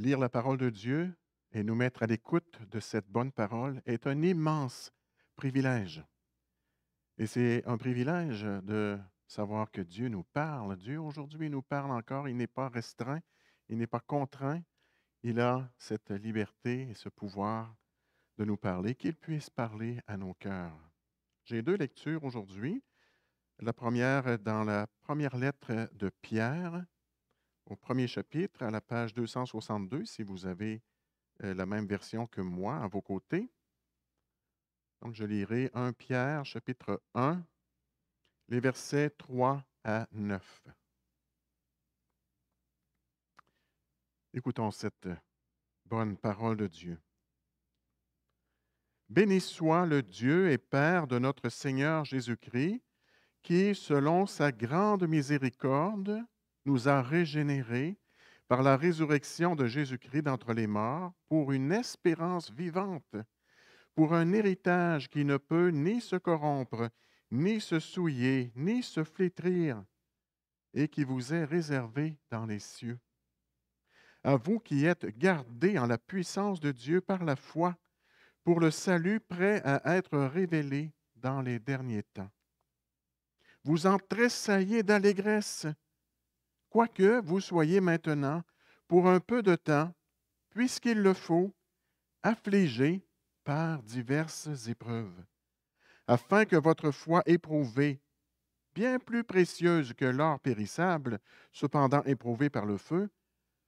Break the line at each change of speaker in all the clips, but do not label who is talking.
Lire la parole de Dieu et nous mettre à l'écoute de cette bonne parole est un immense privilège. Et c'est un privilège de savoir que Dieu nous parle. Dieu aujourd'hui nous parle encore. Il n'est pas restreint, il n'est pas contraint. Il a cette liberté et ce pouvoir de nous parler, qu'il puisse parler à nos cœurs. J'ai deux lectures aujourd'hui. La première dans la première lettre de Pierre, au premier chapitre, à la page 262, si vous avez euh, la même version que moi à vos côtés. Donc, je lirai 1 Pierre, chapitre 1, les versets 3 à 9. Écoutons cette bonne parole de Dieu. Béni soit le Dieu et Père de notre Seigneur Jésus-Christ, qui, selon sa grande miséricorde, nous a régénérés par la résurrection de Jésus-Christ d'entre les morts pour une espérance vivante, pour un héritage qui ne peut ni se corrompre, ni se souiller, ni se flétrir, et qui vous est réservé dans les cieux. À vous qui êtes gardés en la puissance de Dieu par la foi, pour le salut prêt à être révélé dans les derniers temps. Vous en tressaillez d'allégresse, quoique vous soyez maintenant, pour un peu de temps, puisqu'il le faut, affligé par diverses épreuves, afin que votre foi éprouvée, bien plus précieuse que l'or périssable, cependant éprouvée par le feu,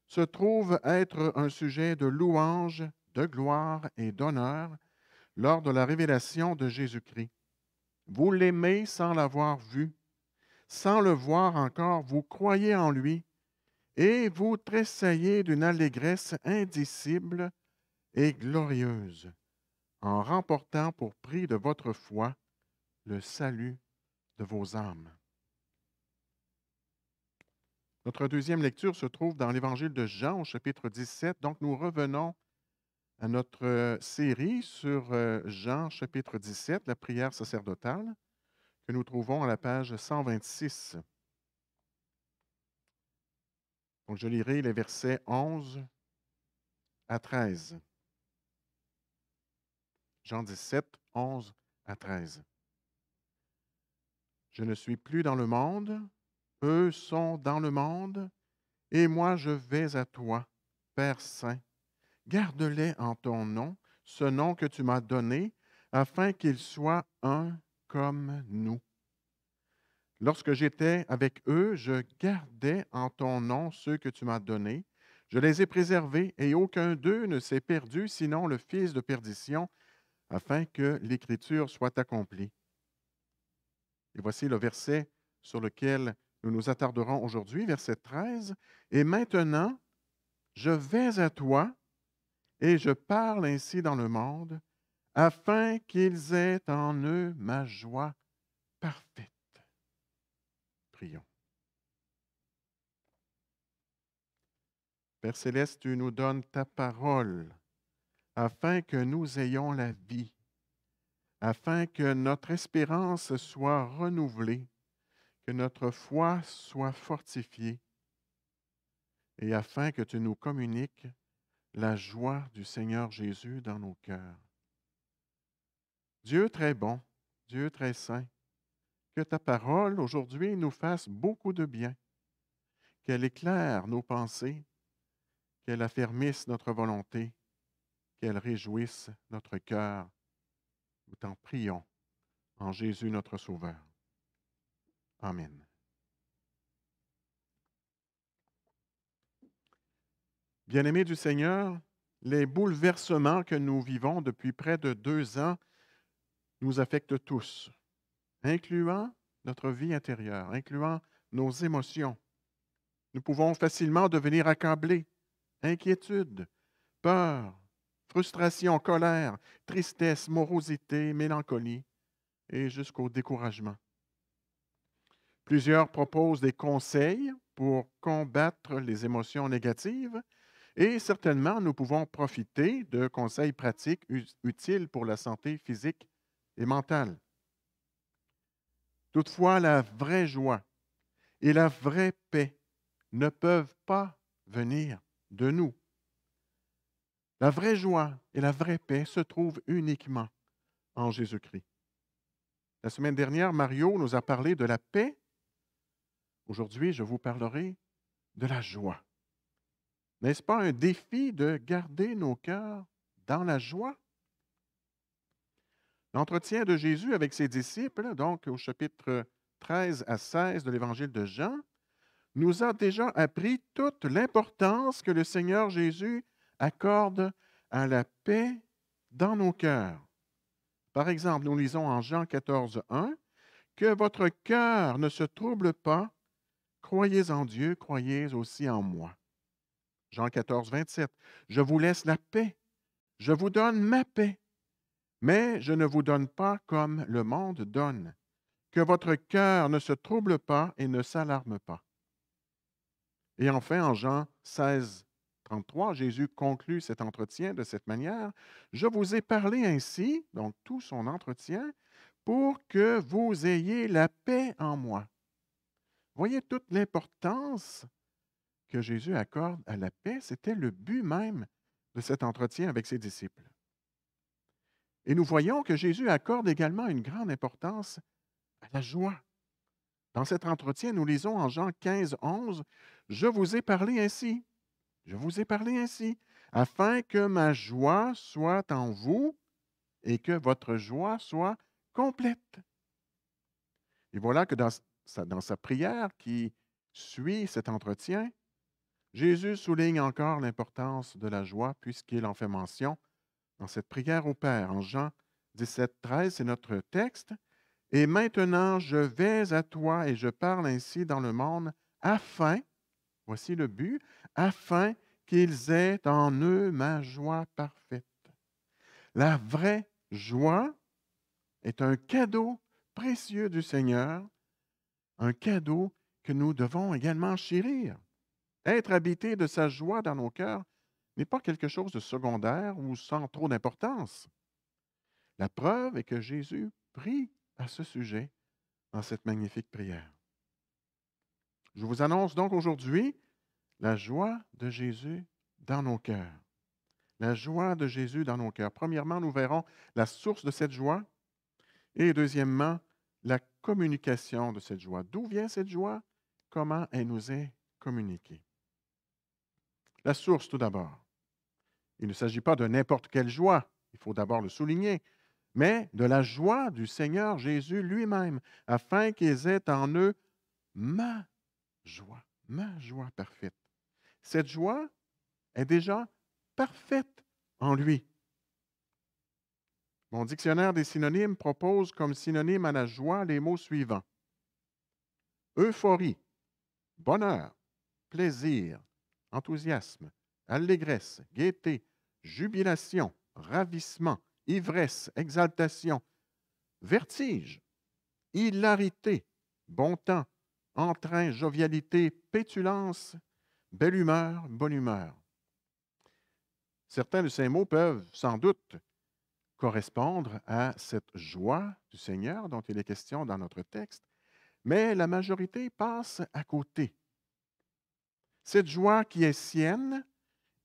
se trouve être un sujet de louange, de gloire et d'honneur lors de la révélation de Jésus-Christ. Vous l'aimez sans l'avoir vu, sans le voir encore, vous croyez en lui, et vous tressaillez d'une allégresse indicible et glorieuse, en remportant pour prix de votre foi le salut de vos âmes. Notre deuxième lecture se trouve dans l'Évangile de Jean au chapitre 17, donc nous revenons à notre série sur euh, Jean chapitre 17, la prière sacerdotale que nous trouvons à la page 126. Donc, je lirai les versets 11 à 13. Jean 17, 11 à 13. Je ne suis plus dans le monde, eux sont dans le monde, et moi je vais à toi, Père Saint. Garde-les en ton nom, ce nom que tu m'as donné, afin qu'ils soient un comme nous. Lorsque j'étais avec eux, je gardais en ton nom ceux que tu m'as donnés. Je les ai préservés, et aucun d'eux ne s'est perdu, sinon le fils de perdition, afin que l'Écriture soit accomplie. Et voici le verset sur lequel nous nous attarderons aujourd'hui, verset 13. Et maintenant, je vais à toi, et je parle ainsi dans le monde, afin qu'ils aient en eux ma joie parfaite. Prions. Père céleste, tu nous donnes ta parole afin que nous ayons la vie, afin que notre espérance soit renouvelée, que notre foi soit fortifiée, et afin que tu nous communiques la joie du Seigneur Jésus dans nos cœurs. Dieu très bon, Dieu très saint, que ta parole aujourd'hui nous fasse beaucoup de bien, qu'elle éclaire nos pensées, qu'elle affermisse notre volonté, qu'elle réjouisse notre cœur. Nous t'en prions en Jésus notre Sauveur. Amen. Bien-aimés du Seigneur, les bouleversements que nous vivons depuis près de deux ans nous affecte tous, incluant notre vie intérieure, incluant nos émotions. Nous pouvons facilement devenir accablés, inquiétude, peur, frustration, colère, tristesse, morosité, mélancolie et jusqu'au découragement. Plusieurs proposent des conseils pour combattre les émotions négatives et certainement nous pouvons profiter de conseils pratiques utiles pour la santé physique et mentale. Toutefois, la vraie joie et la vraie paix ne peuvent pas venir de nous. La vraie joie et la vraie paix se trouvent uniquement en Jésus-Christ. La semaine dernière, Mario nous a parlé de la paix. Aujourd'hui, je vous parlerai de la joie. N'est-ce pas un défi de garder nos cœurs dans la joie? L'entretien de Jésus avec ses disciples, donc au chapitre 13 à 16 de l'Évangile de Jean, nous a déjà appris toute l'importance que le Seigneur Jésus accorde à la paix dans nos cœurs. Par exemple, nous lisons en Jean 14, 1, Que votre cœur ne se trouble pas, croyez en Dieu, croyez aussi en moi. Jean 14, 27, Je vous laisse la paix, je vous donne ma paix. Mais je ne vous donne pas comme le monde donne. Que votre cœur ne se trouble pas et ne s'alarme pas. Et enfin, en Jean 16, 33, Jésus conclut cet entretien de cette manière. Je vous ai parlé ainsi, donc tout son entretien, pour que vous ayez la paix en moi. Voyez toute l'importance que Jésus accorde à la paix. C'était le but même de cet entretien avec ses disciples. Et nous voyons que Jésus accorde également une grande importance à la joie. Dans cet entretien, nous lisons en Jean 15, 11, Je vous ai parlé ainsi, je vous ai parlé ainsi, afin que ma joie soit en vous et que votre joie soit complète. Et voilà que dans sa, dans sa prière qui suit cet entretien, Jésus souligne encore l'importance de la joie puisqu'il en fait mention dans cette prière au Père, en Jean 17, 13, c'est notre texte. Et maintenant, je vais à toi et je parle ainsi dans le monde afin, voici le but, afin qu'ils aient en eux ma joie parfaite. La vraie joie est un cadeau précieux du Seigneur, un cadeau que nous devons également chérir. Être habité de sa joie dans nos cœurs, n'est pas quelque chose de secondaire ou sans trop d'importance. La preuve est que Jésus prie à ce sujet dans cette magnifique prière. Je vous annonce donc aujourd'hui la joie de Jésus dans nos cœurs. La joie de Jésus dans nos cœurs. Premièrement, nous verrons la source de cette joie et deuxièmement, la communication de cette joie. D'où vient cette joie? Comment elle nous est communiquée? La source tout d'abord. Il ne s'agit pas de n'importe quelle joie, il faut d'abord le souligner, mais de la joie du Seigneur Jésus lui-même, afin qu'ils aient en eux ma joie, ma joie parfaite. Cette joie est déjà parfaite en lui. Mon dictionnaire des synonymes propose comme synonyme à la joie les mots suivants. Euphorie, bonheur, plaisir, enthousiasme, allégresse, gaieté, jubilation, ravissement, ivresse, exaltation, vertige, hilarité, bon temps, entrain, jovialité, pétulance, belle humeur, bonne humeur. Certains de ces mots peuvent sans doute correspondre à cette joie du Seigneur dont il est question dans notre texte, mais la majorité passe à côté. Cette joie qui est sienne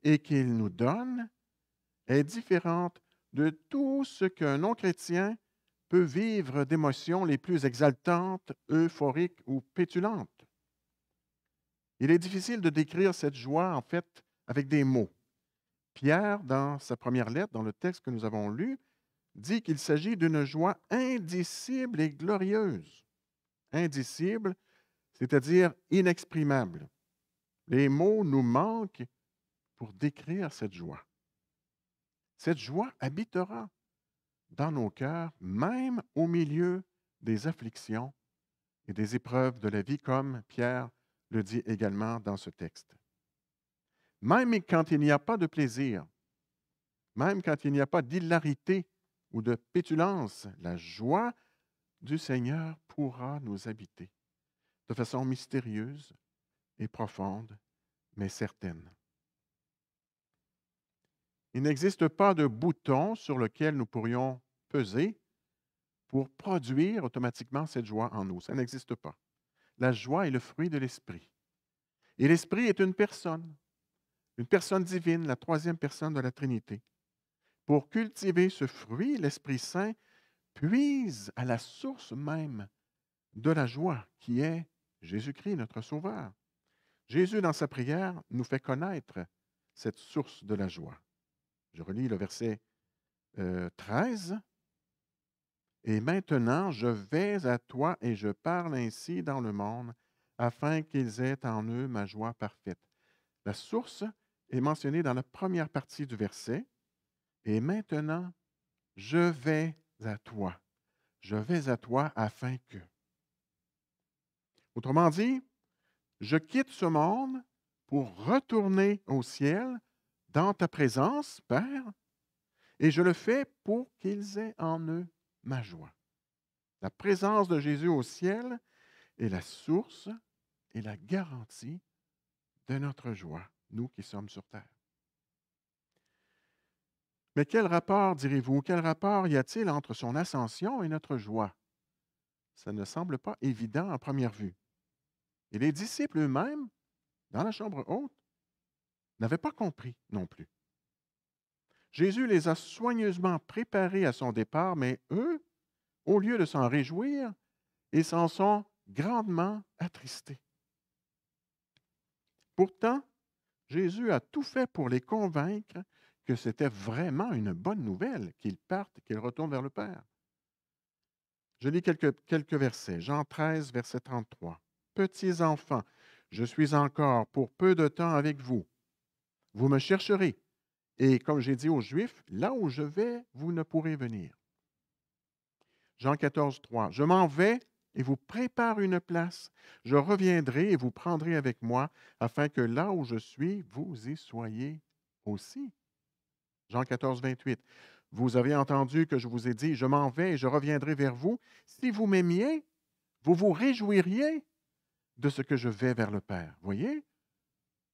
et qu'il nous donne est différente de tout ce qu'un non-chrétien peut vivre d'émotions les plus exaltantes, euphoriques ou pétulantes. Il est difficile de décrire cette joie, en fait, avec des mots. Pierre, dans sa première lettre, dans le texte que nous avons lu, dit qu'il s'agit d'une joie indicible et glorieuse. Indicible, c'est-à-dire inexprimable. Les mots nous manquent pour décrire cette joie. Cette joie habitera dans nos cœurs, même au milieu des afflictions et des épreuves de la vie, comme Pierre le dit également dans ce texte. Même quand il n'y a pas de plaisir, même quand il n'y a pas d'hilarité ou de pétulance, la joie du Seigneur pourra nous habiter de façon mystérieuse et profonde, mais certaine. Il n'existe pas de bouton sur lequel nous pourrions peser pour produire automatiquement cette joie en nous. Ça n'existe pas. La joie est le fruit de l'esprit. Et l'esprit est une personne, une personne divine, la troisième personne de la Trinité. Pour cultiver ce fruit, l'Esprit Saint puise à la source même de la joie qui est Jésus-Christ, notre Sauveur. Jésus, dans sa prière, nous fait connaître cette source de la joie. Je relis le verset 13. Euh, et maintenant, je vais à toi et je parle ainsi dans le monde, afin qu'ils aient en eux ma joie parfaite. La source est mentionnée dans la première partie du verset. Et maintenant, je vais à toi. Je vais à toi afin que. Autrement dit, je quitte ce monde pour retourner au ciel dans ta présence, Père, et je le fais pour qu'ils aient en eux ma joie. La présence de Jésus au ciel est la source et la garantie de notre joie, nous qui sommes sur terre. Mais quel rapport, direz-vous, quel rapport y a-t-il entre son ascension et notre joie? Ça ne semble pas évident à première vue. Et les disciples eux-mêmes, dans la chambre haute, n'avaient pas compris non plus. Jésus les a soigneusement préparés à son départ, mais eux, au lieu de s'en réjouir, ils s'en sont grandement attristés. Pourtant, Jésus a tout fait pour les convaincre que c'était vraiment une bonne nouvelle qu'ils partent, qu'ils retournent vers le Père. Je lis quelques, quelques versets. Jean 13, verset 33. Petits enfants, je suis encore pour peu de temps avec vous vous me chercherez. Et comme j'ai dit aux Juifs, là où je vais, vous ne pourrez venir. Jean 14, 3. Je m'en vais et vous prépare une place. Je reviendrai et vous prendrez avec moi, afin que là où je suis, vous y soyez aussi. Jean 14, 28. Vous avez entendu que je vous ai dit, je m'en vais et je reviendrai vers vous. Si vous m'aimiez, vous vous réjouiriez de ce que je vais vers le Père. Voyez,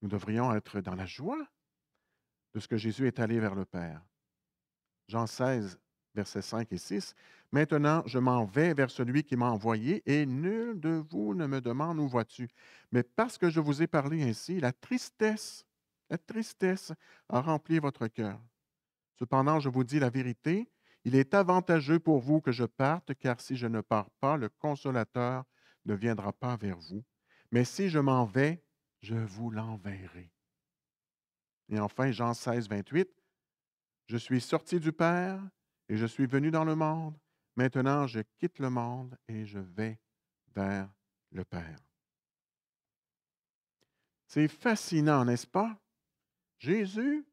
nous devrions être dans la joie ce que Jésus est allé vers le Père. Jean 16, versets 5 et 6. Maintenant, je m'en vais vers celui qui m'a envoyé, et nul de vous ne me demande où vois-tu. Mais parce que je vous ai parlé ainsi, la tristesse, la tristesse a rempli votre cœur. Cependant, je vous dis la vérité, il est avantageux pour vous que je parte, car si je ne pars pas, le consolateur ne viendra pas vers vous. Mais si je m'en vais, je vous l'enverrai. Et enfin, Jean 16, 28, Je suis sorti du Père et je suis venu dans le monde. Maintenant, je quitte le monde et je vais vers le Père. C'est fascinant, n'est-ce pas? Jésus,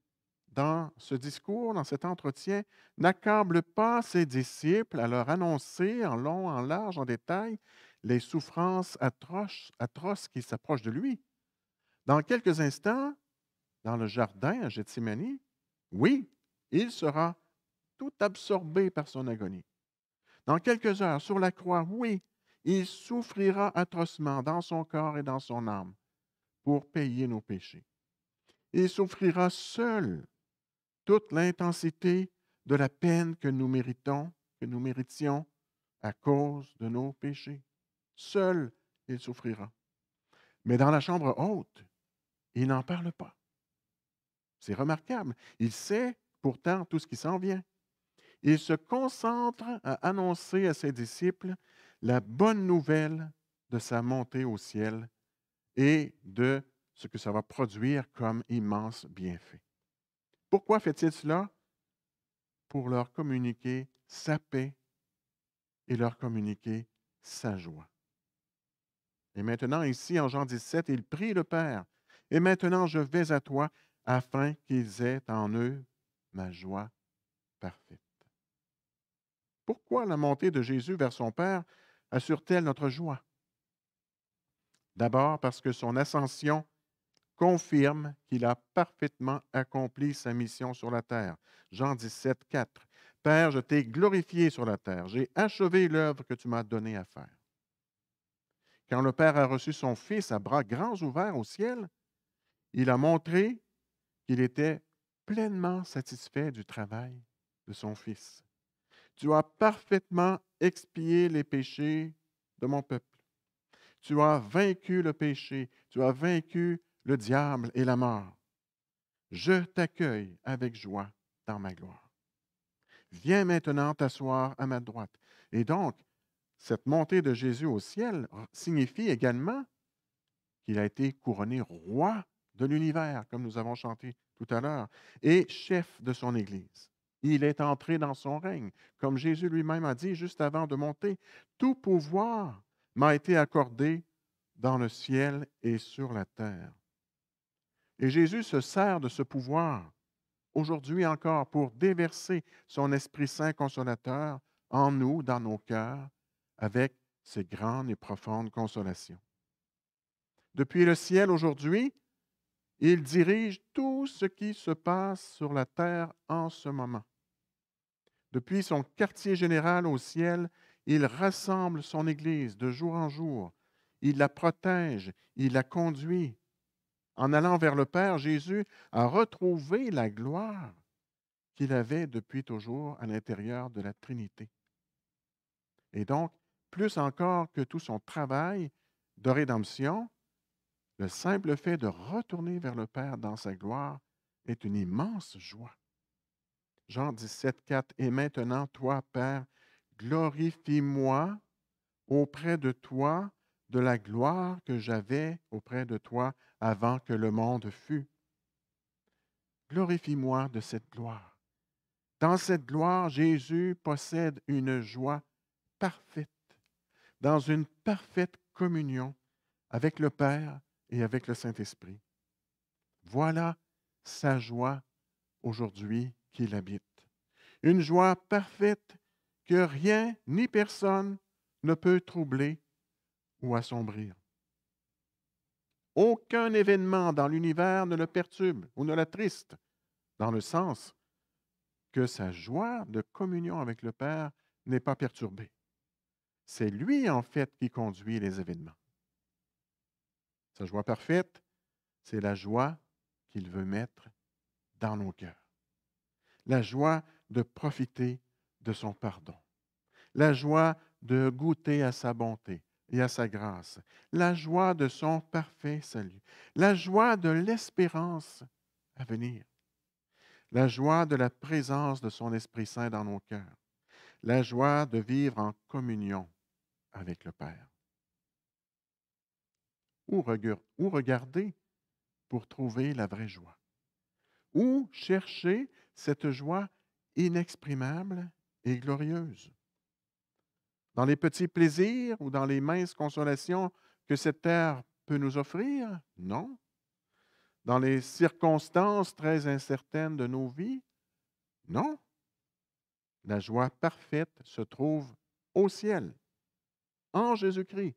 dans ce discours, dans cet entretien, n'accable pas ses disciples à leur annoncer en long, en large, en détail, les souffrances atroces, atroces qui s'approchent de lui. Dans quelques instants, dans le jardin à Gethsemane, oui, il sera tout absorbé par son agonie. Dans quelques heures, sur la croix, oui, il souffrira atrocement dans son corps et dans son âme pour payer nos péchés. Il souffrira seul toute l'intensité de la peine que nous méritons, que nous méritions à cause de nos péchés. Seul, il souffrira. Mais dans la chambre haute, il n'en parle pas. C'est remarquable. Il sait pourtant tout ce qui s'en vient. Il se concentre à annoncer à ses disciples la bonne nouvelle de sa montée au ciel et de ce que ça va produire comme immense bienfait. Pourquoi fait-il cela? Pour leur communiquer sa paix et leur communiquer sa joie. Et maintenant, ici, en Jean 17, il prie le Père. Et maintenant, je vais à toi, afin qu'ils aient en eux ma joie parfaite. Pourquoi la montée de Jésus vers son Père assure-t-elle notre joie? D'abord parce que son ascension confirme qu'il a parfaitement accompli sa mission sur la terre. Jean 17, 4. Père, je t'ai glorifié sur la terre, j'ai achevé l'œuvre que tu m'as donnée à faire. Quand le Père a reçu son Fils à bras grands ouverts au ciel, il a montré il était pleinement satisfait du travail de son fils. Tu as parfaitement expié les péchés de mon peuple. Tu as vaincu le péché, tu as vaincu le diable et la mort. Je t'accueille avec joie dans ma gloire. Viens maintenant t'asseoir à ma droite. Et donc, cette montée de Jésus au ciel signifie également qu'il a été couronné roi de l'univers, comme nous avons chanté tout à l'heure, et chef de son Église. Il est entré dans son règne, comme Jésus lui-même a dit juste avant de monter. Tout pouvoir m'a été accordé dans le ciel et sur la terre. Et Jésus se sert de ce pouvoir aujourd'hui encore pour déverser son Esprit Saint consolateur en nous, dans nos cœurs, avec ses grandes et profondes consolations. Depuis le ciel aujourd'hui, il dirige tout ce qui se passe sur la terre en ce moment. Depuis son quartier général au ciel, il rassemble son Église de jour en jour. Il la protège, il la conduit. En allant vers le Père, Jésus a retrouvé la gloire qu'il avait depuis toujours à l'intérieur de la Trinité. Et donc, plus encore que tout son travail de rédemption, le simple fait de retourner vers le Père dans sa gloire est une immense joie. Jean 17, 4. Et maintenant, toi, Père, glorifie-moi auprès de toi de la gloire que j'avais auprès de toi avant que le monde fût. Glorifie-moi de cette gloire. Dans cette gloire, Jésus possède une joie parfaite, dans une parfaite communion avec le Père et avec le Saint-Esprit. Voilà sa joie aujourd'hui qui l'habite. Une joie parfaite que rien ni personne ne peut troubler ou assombrir. Aucun événement dans l'univers ne le perturbe ou ne l'attriste, dans le sens que sa joie de communion avec le Père n'est pas perturbée. C'est lui, en fait, qui conduit les événements. Sa joie parfaite, c'est la joie qu'il veut mettre dans nos cœurs. La joie de profiter de son pardon. La joie de goûter à sa bonté et à sa grâce. La joie de son parfait salut. La joie de l'espérance à venir. La joie de la présence de son Esprit Saint dans nos cœurs. La joie de vivre en communion avec le Père. Où, regarder pour trouver la vraie joie? Où chercher cette joie inexprimable et glorieuse? Dans les petits plaisirs ou dans les minces consolations que cette terre peut nous offrir? Non. Dans les circonstances très incertaines de nos vies? Non. La joie parfaite se trouve au ciel, en Jésus-Christ,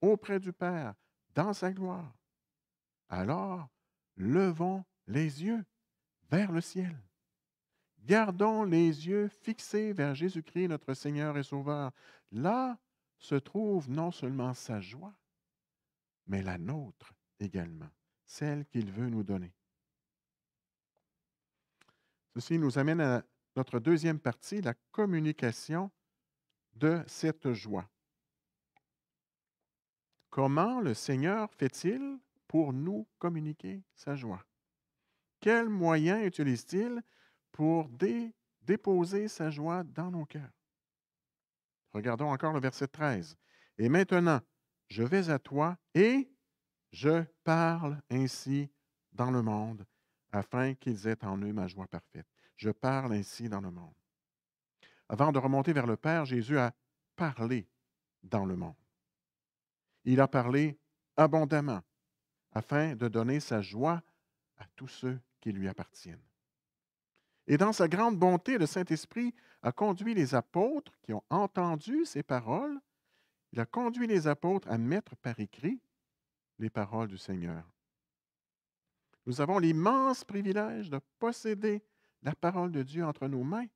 auprès du Père, dans sa gloire. Alors, levons les yeux vers le ciel. Gardons les yeux fixés vers Jésus-Christ, notre Seigneur et Sauveur. Là se trouve non seulement sa joie, mais la nôtre également, celle qu'il veut nous donner. Ceci nous amène à notre deuxième partie, la communication de cette joie. Comment le Seigneur fait-il pour nous communiquer sa joie? Quels moyens utilise-t-il pour déposer sa joie dans nos cœurs? Regardons encore le verset 13. Et maintenant, je vais à toi et je parle ainsi dans le monde, afin qu'ils aient en eux ma joie parfaite. Je parle ainsi dans le monde. Avant de remonter vers le Père, Jésus a parlé dans le monde. Il a parlé abondamment afin de donner sa joie à tous ceux qui lui appartiennent. Et dans sa grande bonté, le Saint-Esprit a conduit les apôtres qui ont entendu ces paroles, il a conduit les apôtres à mettre par écrit les paroles du Seigneur. Nous avons l'immense privilège de posséder la parole de Dieu entre nos mains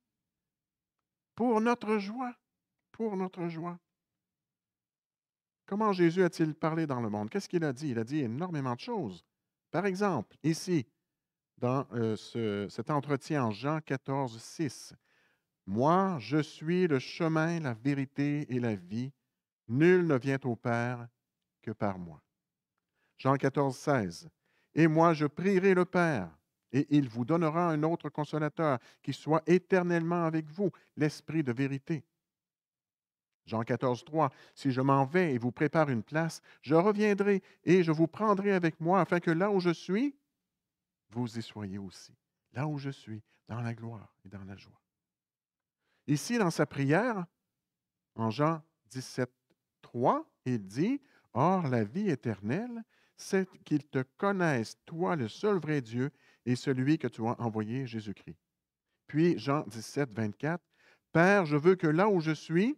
pour notre joie, pour notre joie. Comment Jésus a-t-il parlé dans le monde? Qu'est-ce qu'il a dit? Il a dit énormément de choses. Par exemple, ici, dans euh, cet entretien en Jean 14, 6, Moi, je suis le chemin, la vérité et la vie. Nul ne vient au Père que par moi. Jean 14, 16, Et moi, je prierai le Père, et il vous donnera un autre consolateur qui soit éternellement avec vous, l'Esprit de vérité. Jean 14, 3, Si je m'en vais et vous prépare une place, je reviendrai et je vous prendrai avec moi afin que là où je suis, vous y soyez aussi. Là où je suis, dans la gloire et dans la joie. Ici, dans sa prière, en Jean 17, 3, il dit, Or la vie éternelle, c'est qu'ils te connaissent, toi le seul vrai Dieu, et celui que tu as envoyé, Jésus-Christ. Puis Jean 17, 24, Père, je veux que là où je suis,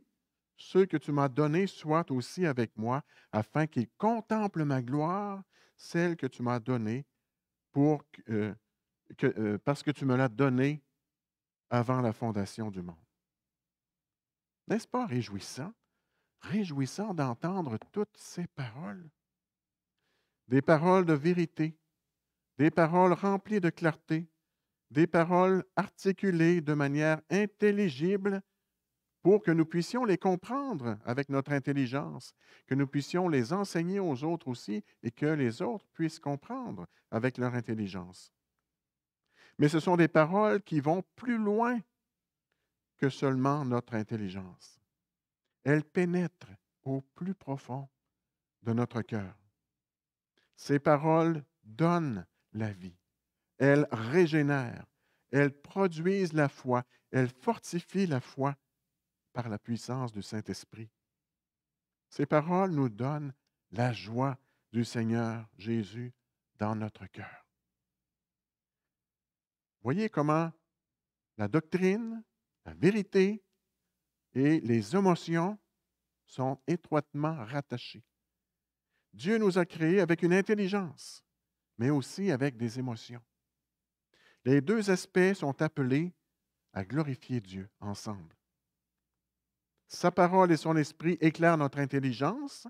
ceux que tu m'as donnés soient aussi avec moi, afin qu'ils contemplent ma gloire, celle que tu m'as donnée, pour, que, euh, euh, parce que tu me l'as donnée avant la fondation du monde. N'est-ce pas réjouissant? Réjouissant d'entendre toutes ces paroles. Des paroles de vérité, des paroles remplies de clarté, des paroles articulées de manière intelligible pour que nous puissions les comprendre avec notre intelligence, que nous puissions les enseigner aux autres aussi et que les autres puissent comprendre avec leur intelligence. Mais ce sont des paroles qui vont plus loin que seulement notre intelligence. Elles pénètrent au plus profond de notre cœur. Ces paroles donnent la vie. Elles régénèrent. Elles produisent la foi. Elles fortifient la foi par la puissance du Saint-Esprit. Ces paroles nous donnent la joie du Seigneur Jésus dans notre cœur. Voyez comment la doctrine, la vérité et les émotions sont étroitement rattachées. Dieu nous a créés avec une intelligence, mais aussi avec des émotions. Les deux aspects sont appelés à glorifier Dieu ensemble. Sa parole et son esprit éclairent notre intelligence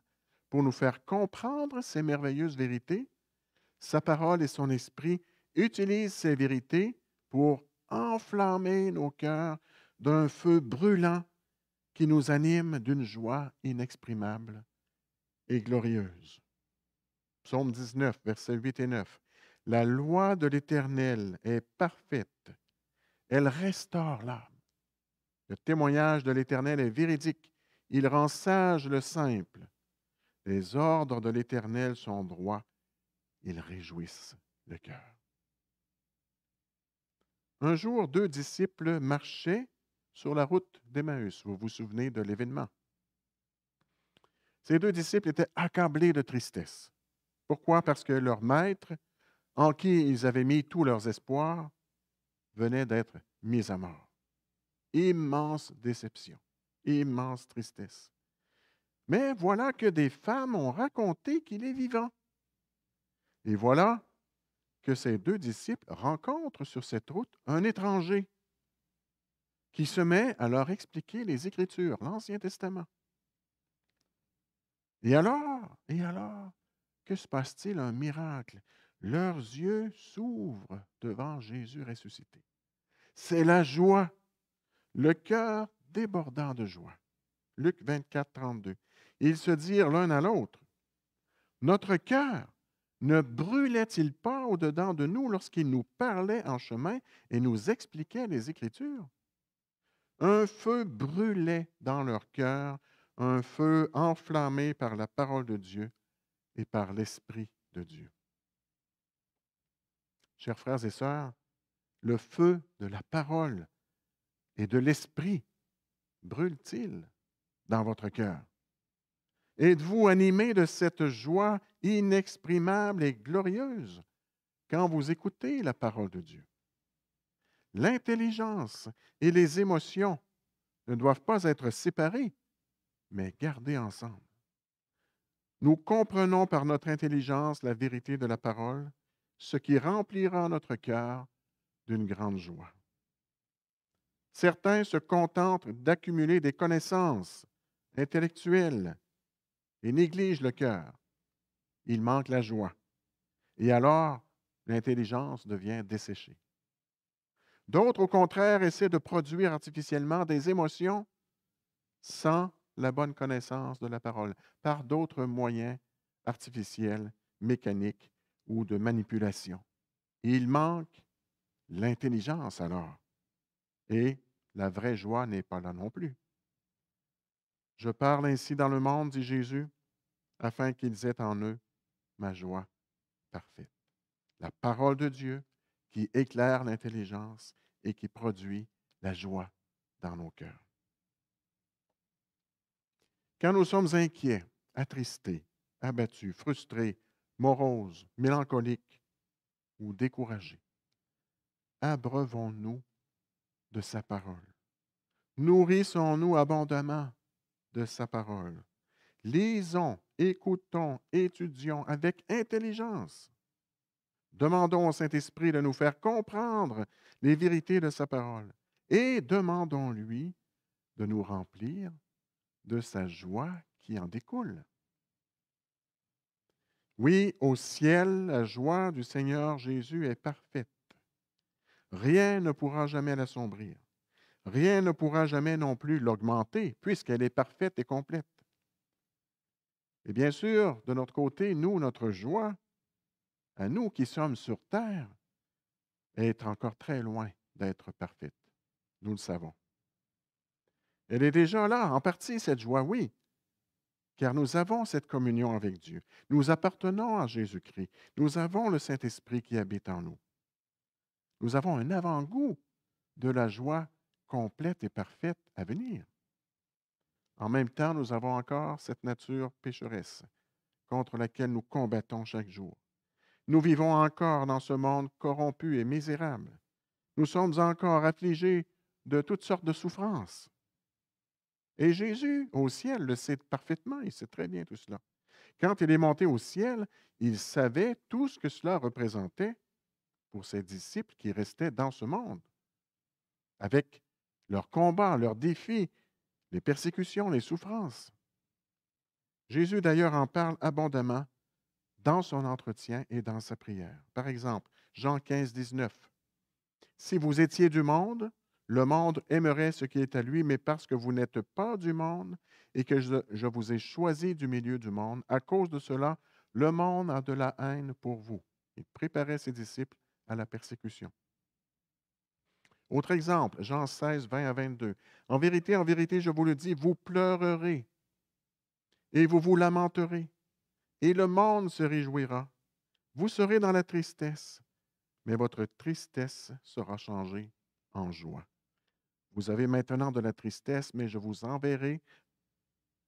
pour nous faire comprendre ces merveilleuses vérités. Sa parole et son esprit utilisent ces vérités pour enflammer nos cœurs d'un feu brûlant qui nous anime d'une joie inexprimable et glorieuse. Psaume 19, versets 8 et 9. La loi de l'Éternel est parfaite. Elle restaure l'âme. Le témoignage de l'Éternel est véridique. Il rend sage le simple. Les ordres de l'Éternel sont droits. Ils réjouissent le cœur. Un jour, deux disciples marchaient sur la route d'Emmaüs. Vous vous souvenez de l'événement. Ces deux disciples étaient accablés de tristesse. Pourquoi? Parce que leur maître, en qui ils avaient mis tous leurs espoirs, venait d'être mis à mort. Immense déception, immense tristesse. Mais voilà que des femmes ont raconté qu'il est vivant. Et voilà que ces deux disciples rencontrent sur cette route un étranger qui se met à leur expliquer les Écritures, l'Ancien Testament. Et alors, et alors, que se passe-t-il un miracle? Leurs yeux s'ouvrent devant Jésus ressuscité. C'est la joie le cœur débordant de joie. Luc 24, 32. ils se dirent l'un à l'autre, Notre cœur ne brûlait-il pas au-dedans de nous lorsqu'il nous parlait en chemin et nous expliquait les Écritures? Un feu brûlait dans leur cœur, un feu enflammé par la parole de Dieu et par l'Esprit de Dieu. Chers frères et sœurs, le feu de la parole et de l'Esprit brûle-t-il dans votre cœur? Êtes-vous animé de cette joie inexprimable et glorieuse quand vous écoutez la parole de Dieu? L'intelligence et les émotions ne doivent pas être séparées, mais gardées ensemble. Nous comprenons par notre intelligence la vérité de la parole, ce qui remplira notre cœur d'une grande joie. Certains se contentent d'accumuler des connaissances intellectuelles et négligent le cœur. Il manque la joie. Et alors, l'intelligence devient desséchée. D'autres, au contraire, essaient de produire artificiellement des émotions sans la bonne connaissance de la parole, par d'autres moyens artificiels, mécaniques ou de manipulation. Il manque l'intelligence alors. Et la vraie joie n'est pas là non plus. Je parle ainsi dans le monde, dit Jésus, afin qu'ils aient en eux ma joie parfaite. La parole de Dieu qui éclaire l'intelligence et qui produit la joie dans nos cœurs. Quand nous sommes inquiets, attristés, abattus, frustrés, moroses, mélancoliques ou découragés, abreuvons-nous de sa parole. Nourrissons-nous abondamment de sa parole. Lisons, écoutons, étudions avec intelligence. Demandons au Saint-Esprit de nous faire comprendre les vérités de sa parole et demandons-lui de nous remplir de sa joie qui en découle. Oui, au ciel, la joie du Seigneur Jésus est parfaite. Rien ne pourra jamais l'assombrir. Rien ne pourra jamais non plus l'augmenter, puisqu'elle est parfaite et complète. Et bien sûr, de notre côté, nous, notre joie, à nous qui sommes sur terre, est encore très loin d'être parfaite. Nous le savons. Elle est déjà là, en partie, cette joie, oui, car nous avons cette communion avec Dieu. Nous appartenons à Jésus-Christ. Nous avons le Saint-Esprit qui habite en nous nous avons un avant-goût de la joie complète et parfaite à venir. En même temps, nous avons encore cette nature pécheresse contre laquelle nous combattons chaque jour. Nous vivons encore dans ce monde corrompu et misérable. Nous sommes encore affligés de toutes sortes de souffrances. Et Jésus, au ciel, le sait parfaitement, il sait très bien tout cela. Quand il est monté au ciel, il savait tout ce que cela représentait pour ses disciples qui restaient dans ce monde, avec leurs combats, leurs défis, les persécutions, les souffrances. Jésus d'ailleurs en parle abondamment dans son entretien et dans sa prière. Par exemple, Jean 15, 19. Si vous étiez du monde, le monde aimerait ce qui est à lui, mais parce que vous n'êtes pas du monde et que je, je, vous ai choisi du milieu du monde, à cause de cela, le monde a de la haine pour vous. Il préparait ses disciples à la persécution. Autre exemple, Jean 16, 20 à 22. En vérité, en vérité, je vous le dis, vous pleurerez et vous vous lamenterez, et le monde se réjouira. Vous serez dans la tristesse, mais votre tristesse sera changée en joie. Vous avez maintenant de la tristesse, mais je vous enverrai,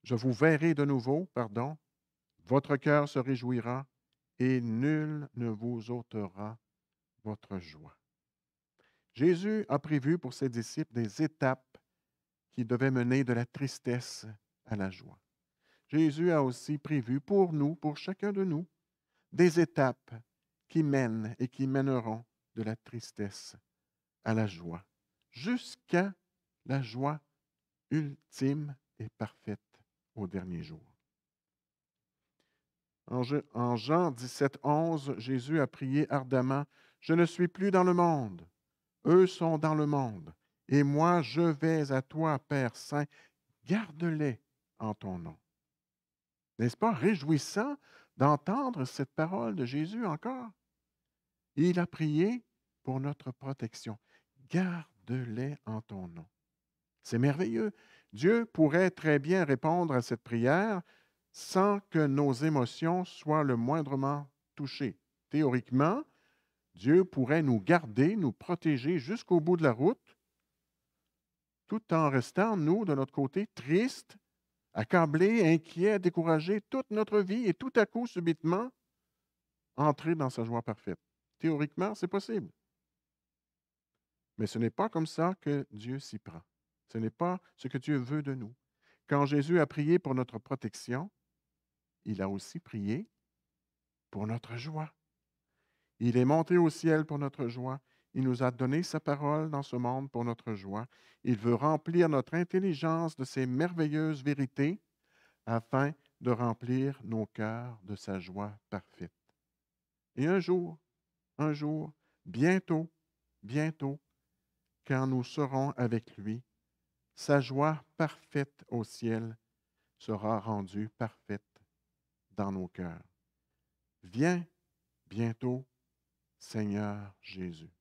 je vous verrai de nouveau, pardon. Votre cœur se réjouira et nul ne vous ôtera votre joie. Jésus a prévu pour ses disciples des étapes qui devaient mener de la tristesse à la joie. Jésus a aussi prévu pour nous, pour chacun de nous, des étapes qui mènent et qui mèneront de la tristesse à la joie, jusqu'à la joie ultime et parfaite au dernier jour. En Jean 17, 11, Jésus a prié ardemment je ne suis plus dans le monde. Eux sont dans le monde. Et moi, je vais à toi, Père Saint. Garde-les en ton nom. N'est-ce pas réjouissant d'entendre cette parole de Jésus encore? Il a prié pour notre protection. Garde-les en ton nom. C'est merveilleux. Dieu pourrait très bien répondre à cette prière sans que nos émotions soient le moindrement touchées. Théoriquement, Dieu pourrait nous garder, nous protéger jusqu'au bout de la route, tout en restant, nous, de notre côté, tristes, accablés, inquiets, découragés toute notre vie et tout à coup, subitement, entrer dans sa joie parfaite. Théoriquement, c'est possible. Mais ce n'est pas comme ça que Dieu s'y prend. Ce n'est pas ce que Dieu veut de nous. Quand Jésus a prié pour notre protection, il a aussi prié pour notre joie. Il est monté au ciel pour notre joie. Il nous a donné sa parole dans ce monde pour notre joie. Il veut remplir notre intelligence de ses merveilleuses vérités afin de remplir nos cœurs de sa joie parfaite. Et un jour, un jour, bientôt, bientôt, quand nous serons avec lui, sa joie parfaite au ciel sera rendue parfaite dans nos cœurs. Viens bientôt, Seigneur Jésus.